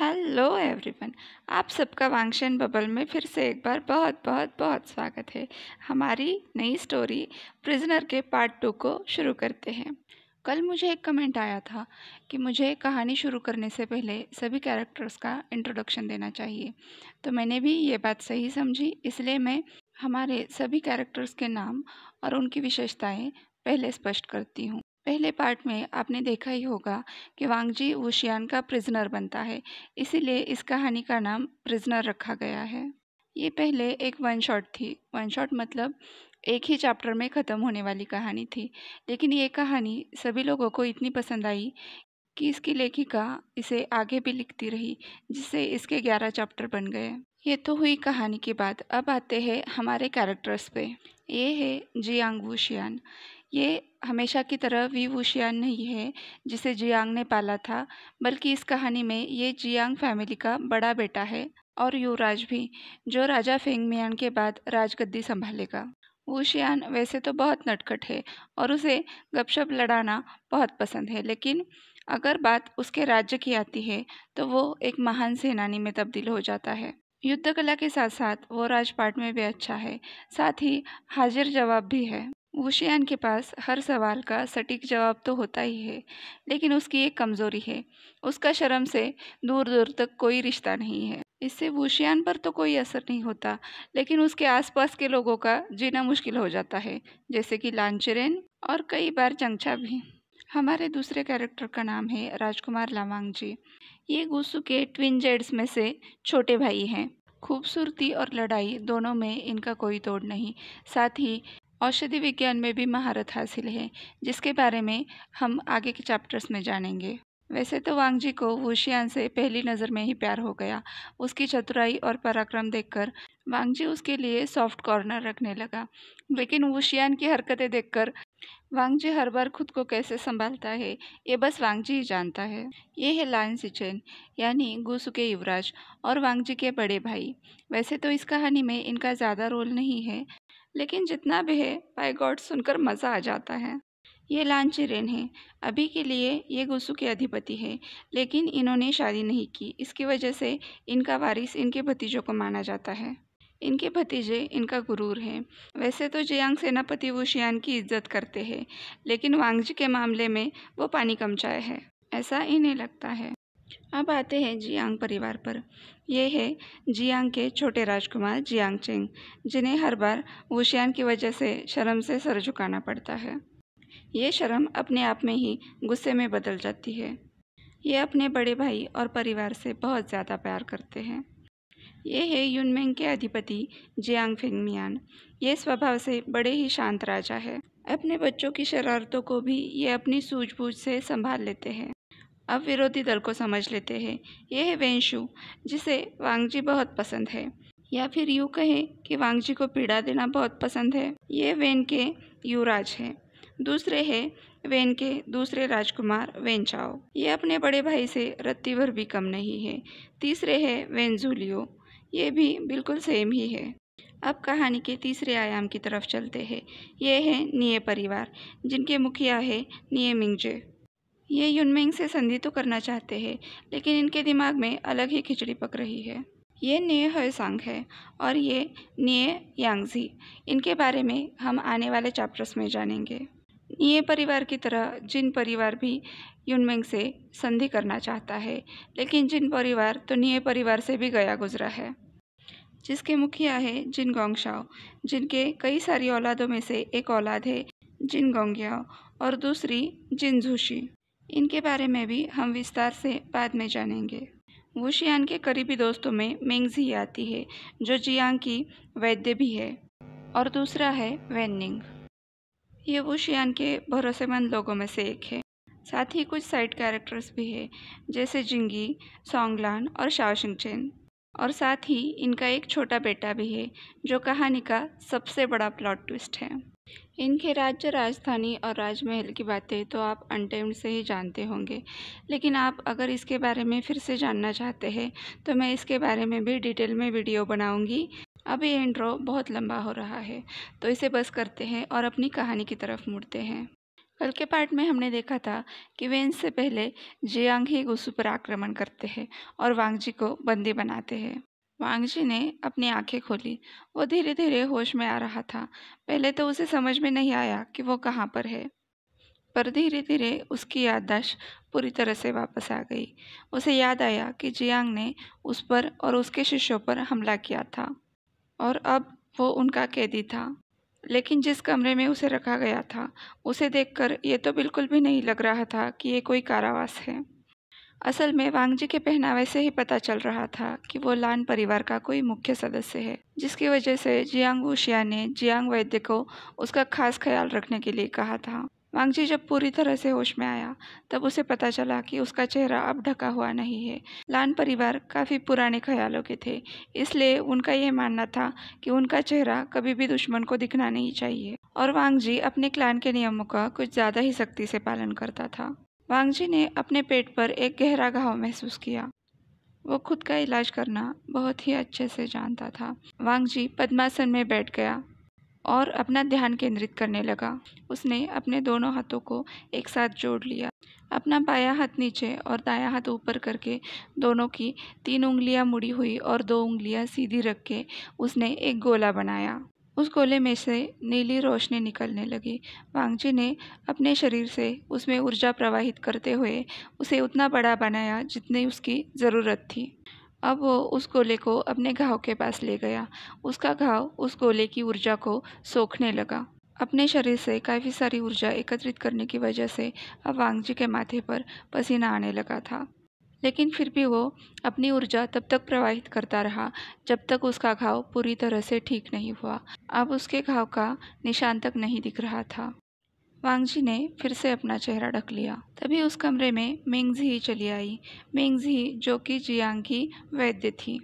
hello everyone आप सबका वांगशन bubble में फिर से एक बार बहुत बहुत बहुत स्वागत है हमारी नई स्टोरी प्रिजनर के पार्ट टू को शुरू करते हैं कल मुझे एक कमेंट आया था कि मुझे कहानी शुरू करने से पहले सभी कैरेक्टर्स का इंट्रोडक्शन देना चाहिए तो मैंने भी ये बात सही समझी इसलिए मैं हमारे सभी कैरेक्टर्स के नाम और उनकी विशेषताएँ पहले स्पष्ट करती हूँ पहले पार्ट में आपने देखा ही होगा कि वांगजी वुशियान का प्रिजनर बनता है इसीलिए इस कहानी का नाम प्रिजनर रखा गया है ये पहले एक वन शॉट थी वन शॉट मतलब एक ही चैप्टर में ख़त्म होने वाली कहानी थी लेकिन ये कहानी सभी लोगों को इतनी पसंद आई कि इसकी लेखिका इसे आगे भी लिखती रही जिससे इसके ग्यारह चैप्टर बन गए ये तो हुई कहानी की बात अब आते हैं हमारे कैरेक्टर्स पे ये है जियांग वुशियान ये हमेशा की तरह वी वुशियान नहीं है जिसे जियांग ने पाला था बल्कि इस कहानी में ये जियांग फैमिली का बड़ा बेटा है और युवराज भी जो राजा फेंगमियान के बाद राजगद्दी संभालेगा वुशियान वैसे तो बहुत नटखट है और उसे गपशप लड़ाना बहुत पसंद है लेकिन अगर बात उसके राज्य की आती है तो वो एक महान सेनानी में तब्दील हो जाता है युद्ध कला के साथ साथ वो राजपाट में भी अच्छा है साथ ही हाजिर जवाब भी है वुशियान के पास हर सवाल का सटीक जवाब तो होता ही है लेकिन उसकी एक कमज़ोरी है उसका शर्म से दूर दूर तक कोई रिश्ता नहीं है इससे वुशियान पर तो कोई असर नहीं होता लेकिन उसके आसपास के लोगों का जीना मुश्किल हो जाता है जैसे कि लांचरेन और कई बार चंगछा भी हमारे दूसरे कैरेक्टर का नाम है राजकुमार लावांग जी ये गुसु के ट्विन जेड्स में से छोटे भाई हैं खूबसूरती और लड़ाई दोनों में इनका कोई तोड़ नहीं साथ ही औषधि विज्ञान में भी महारत हासिल है जिसके बारे में हम आगे के चैप्टर्स में जानेंगे वैसे तो जी को वुशियान से पहली नज़र में ही प्यार हो गया उसकी चतुराई और पराक्रम देखकर वांगजी उसके लिए सॉफ्ट कॉर्नर रखने लगा लेकिन वुशियान की हरकतें देखकर वांगजी हर बार खुद को कैसे संभालता है ये बस वांगजी ही जानता है ये है लायन सिचेन यानी गुसु के युवराज और वांगजी के बड़े भाई वैसे तो इस कहानी में इनका ज़्यादा रोल नहीं है लेकिन जितना भी है बाय गॉड सुनकर मज़ा आ जाता है ये लांचेरेन है अभी के लिए ये गुस्सू के अधिपति है लेकिन इन्होंने शादी नहीं की इसकी वजह से इनका वारिस इनके भतीजों को माना जाता है इनके भतीजे इनका गुरूर हैं वैसे तो जियांग सेनापति वुशियान की इज्जत करते हैं लेकिन वांगजी के मामले में वो पानी कम चाय है ऐसा इन्हें लगता है अब आते हैं जियांग परिवार पर यह है जियांग के छोटे राजकुमार जियांग चेंग जिन्हें हर बार वुशियान की वजह से शर्म से सर झुकाना पड़ता है ये शर्म अपने आप में ही गुस्से में बदल जाती है ये अपने बड़े भाई और परिवार से बहुत ज़्यादा प्यार करते हैं ये है यूनमेंग के अधिपति जियांग फेंगमियान ये स्वभाव से बड़े ही शांत राजा है अपने बच्चों की शरारतों को भी ये अपनी सूझबूझ से संभाल लेते हैं अब विरोधी दल को समझ लेते हैं यह है वेंशु जिसे वांगजी बहुत पसंद है या फिर यूँ कहें कि वांगजी को पीड़ा देना बहुत पसंद है ये वेन के युवराज हैं दूसरे है वेन के दूसरे राजकुमार वेंचाओ ये अपने बड़े भाई से रत्ती भर भी कम नहीं है तीसरे है वेंजूलियो ये भी बिल्कुल सेम ही है अब कहानी के तीसरे आयाम की तरफ चलते हैं ये है निये परिवार जिनके मुखिया है निये मिंगजे ये युनमिंग से संधि तो करना चाहते हैं लेकिन इनके दिमाग में अलग ही खिचड़ी पक रही है ये निये हयसांग है और ये निये यांगजी इनके बारे में हम आने वाले चैप्टर्स में जानेंगे ये परिवार की तरह जिन परिवार भी युनमेंग से संधि करना चाहता है लेकिन जिन परिवार तो निये परिवार से भी गया गुजरा है जिसके मुखिया है जिन गोंगशाओ जिनके कई सारी औलादों में से एक औलाद है जिन गोंगियाओ और दूसरी जिन झूशी इनके बारे में भी हम विस्तार से बाद में जानेंगे वुशियान के करीबी दोस्तों में मेंगजी आती है जो जियांग की वैद्य भी है और दूसरा है वेनिंग ये शियान के भरोसेमंद लोगों में से एक है साथ ही कुछ साइड कैरेक्टर्स भी है जैसे जिंगी सोंगलान और शाओशिंग चेन और साथ ही इनका एक छोटा बेटा भी है जो कहानी का सबसे बड़ा प्लॉट ट्विस्ट है इनके राज्य राजधानी और राजमहल की बातें तो आप अनटेम्ड से ही जानते होंगे लेकिन आप अगर इसके बारे में फिर से जानना चाहते हैं तो मैं इसके बारे में भी डिटेल में वीडियो बनाऊंगी अब ये इंट्रो बहुत लंबा हो रहा है तो इसे बस करते हैं और अपनी कहानी की तरफ मुड़ते हैं कल के पार्ट में हमने देखा था कि वेन से पहले जियांग ही गुसु पर आक्रमण करते हैं और वांगजी को बंदी बनाते हैं वांगजी ने अपनी आंखें खोली वो धीरे धीरे होश में आ रहा था पहले तो उसे समझ में नहीं आया कि वो कहाँ पर है पर धीरे धीरे उसकी याददाश्त पूरी तरह से वापस आ गई उसे याद आया कि जियांग ने उस पर और उसके शिष्यों पर हमला किया था और अब वो उनका कैदी था लेकिन जिस कमरे में उसे रखा गया था उसे देखकर ये तो बिल्कुल भी नहीं लग रहा था कि ये कोई कारावास है असल में वांगजी के पहनावे से ही पता चल रहा था कि वो लान परिवार का कोई मुख्य सदस्य है जिसकी वजह से जियांग उशिया ने जियांग वैद्य को उसका खास ख्याल रखने के लिए कहा था वांगजी जब पूरी तरह से होश में आया तब उसे पता चला कि उसका चेहरा अब ढका हुआ नहीं है लान परिवार काफ़ी पुराने ख्यालों के थे इसलिए उनका यह मानना था कि उनका चेहरा कभी भी दुश्मन को दिखना नहीं चाहिए और वांगजी अपने क्लान के नियमों का कुछ ज़्यादा ही सख्ती से पालन करता था वांगजी ने अपने पेट पर एक गहरा घाव महसूस किया वो खुद का इलाज करना बहुत ही अच्छे से जानता था वांगजी पद्मासन में बैठ गया और अपना ध्यान केंद्रित करने लगा उसने अपने दोनों हाथों को एक साथ जोड़ लिया अपना बाया हाथ नीचे और दाया हाथ ऊपर करके दोनों की तीन उंगलियां मुड़ी हुई और दो उंगलियां सीधी रख के उसने एक गोला बनाया उस गोले में से नीली रोशनी निकलने लगी वांगजी ने अपने शरीर से उसमें ऊर्जा प्रवाहित करते हुए उसे उतना बड़ा बनाया जितनी उसकी ज़रूरत थी अब वो उस गोले को अपने घाव के पास ले गया उसका घाव उस गोले की ऊर्जा को सोखने लगा अपने शरीर से काफ़ी सारी ऊर्जा एकत्रित करने की वजह से अब वांगजी के माथे पर पसीना आने लगा था लेकिन फिर भी वो अपनी ऊर्जा तब तक प्रवाहित करता रहा जब तक उसका घाव पूरी तरह से ठीक नहीं हुआ अब उसके घाव का निशान तक नहीं दिख रहा था वांगजी ने फिर से अपना चेहरा ढक लिया तभी उस कमरे में मेंगजी चली आई मेंगजी जो कि जियांग की वैद्य थी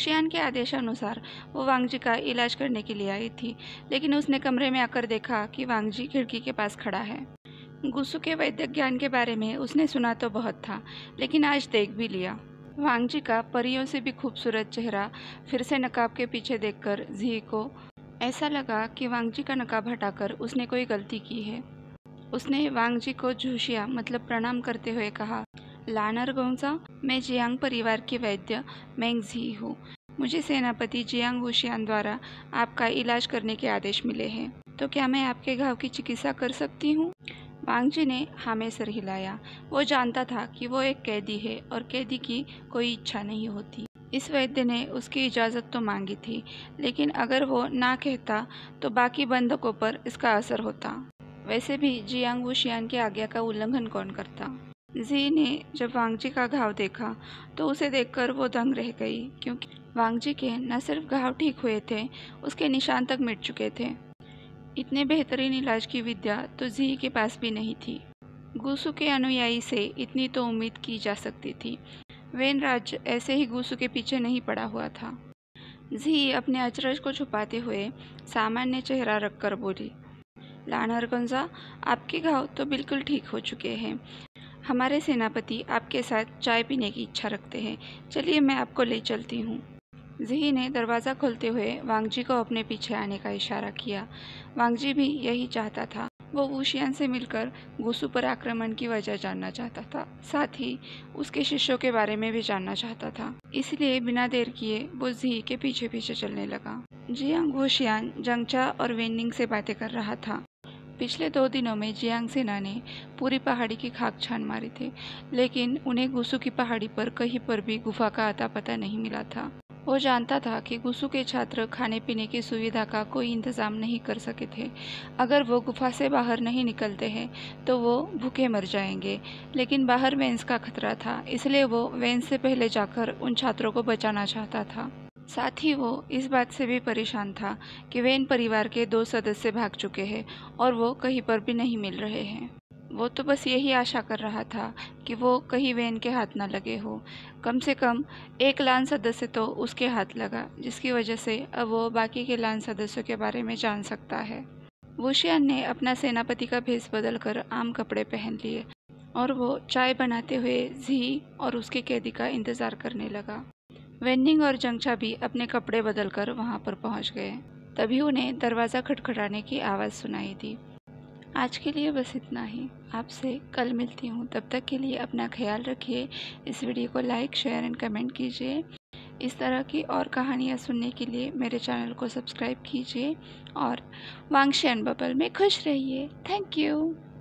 शियान के आदेशानुसार वो वांगजी का इलाज करने के लिए आई थी लेकिन उसने कमरे में आकर देखा कि वांगजी खिड़की के पास खड़ा है गुस्सू के वैद्य ज्ञान के बारे में उसने सुना तो बहुत था लेकिन आज देख भी लिया वांगजी का परियों से भी खूबसूरत चेहरा फिर से नकाब के पीछे देखकर जी को ऐसा लगा कि वांगजी का नकाब हटाकर उसने कोई गलती की है उसने वांगजी को झूशिया मतलब प्रणाम करते हुए कहा लानर गोंसा मैं जियांग परिवार के वैद्य मैंगजी हूँ मुझे सेनापति जियांग हुशियान द्वारा आपका इलाज करने के आदेश मिले हैं तो क्या मैं आपके घाव की चिकित्सा कर सकती हूँ वांगजी ने हामे सर हिलाया वो जानता था कि वो एक कैदी है और कैदी की कोई इच्छा नहीं होती इस वैद्य ने उसकी इजाज़त तो मांगी थी लेकिन अगर वो ना कहता तो बाकी बंधकों पर इसका असर होता वैसे भी जियांग वुशियान की आज्ञा का उल्लंघन कौन करता जी ने जब वांगजी का घाव देखा तो उसे देखकर वो दंग रह गई क्योंकि वांगजी के न सिर्फ घाव ठीक हुए थे उसके निशान तक मिट चुके थे इतने बेहतरीन इलाज की विद्या तो जी के पास भी नहीं थी गुसु के अनुयायी से इतनी तो उम्मीद की जा सकती थी वेन राज्य ऐसे ही घूसू के पीछे नहीं पड़ा हुआ था जी अपने अचरज को छुपाते हुए सामान्य चेहरा रखकर बोली गंजा आपके घाव तो बिल्कुल ठीक हो चुके हैं हमारे सेनापति आपके साथ चाय पीने की इच्छा रखते हैं चलिए मैं आपको ले चलती हूँ जही ने दरवाज़ा खोलते हुए वांगजी को अपने पीछे आने का इशारा किया वांगजी भी यही चाहता था वो ऊशियान से मिलकर गोसु पर आक्रमण की वजह जानना चाहता था साथ ही उसके शिष्यों के बारे में भी जानना चाहता था इसलिए बिना देर किए वो जी के पीछे पीछे चलने लगा जियांग वुशियान जंगचा और वेनिंग से बातें कर रहा था पिछले दो दिनों में जियांग सेना ने पूरी पहाड़ी की खाक छान मारी थी लेकिन उन्हें गुसु की पहाड़ी पर कहीं पर भी गुफा का अता पता नहीं मिला था वो जानता था कि गुसु के छात्र खाने पीने की सुविधा का कोई इंतज़ाम नहीं कर सके थे अगर वो गुफा से बाहर नहीं निकलते हैं तो वो भूखे मर जाएंगे लेकिन बाहर वेंस का खतरा था इसलिए वो वेंस से पहले जाकर उन छात्रों को बचाना चाहता था साथ ही वो इस बात से भी परेशान था कि वेन परिवार के दो सदस्य भाग चुके हैं और वो कहीं पर भी नहीं मिल रहे हैं वो तो बस यही आशा कर रहा था कि वो कहीं वैन के हाथ ना लगे हो कम से कम एक लान सदस्य तो उसके हाथ लगा जिसकी वजह से अब वो बाकी के लान सदस्यों के बारे में जान सकता है वोशियान ने अपना सेनापति का भेस बदल कर आम कपड़े पहन लिए और वो चाय बनाते हुए जी और उसके कैदी का इंतज़ार करने लगा वेन्निंग और जंगछा भी अपने कपड़े बदलकर वहाँ पर पहुँच गए तभी उन्हें दरवाज़ा खटखटाने की आवाज़ सुनाई दी आज के लिए बस इतना ही आपसे कल मिलती हूँ तब तक के लिए अपना ख्याल रखिए इस वीडियो को लाइक शेयर एंड कमेंट कीजिए इस तरह की और कहानियाँ सुनने के लिए मेरे चैनल को सब्सक्राइब कीजिए और वांगशी एंड बबल में खुश रहिए थैंक यू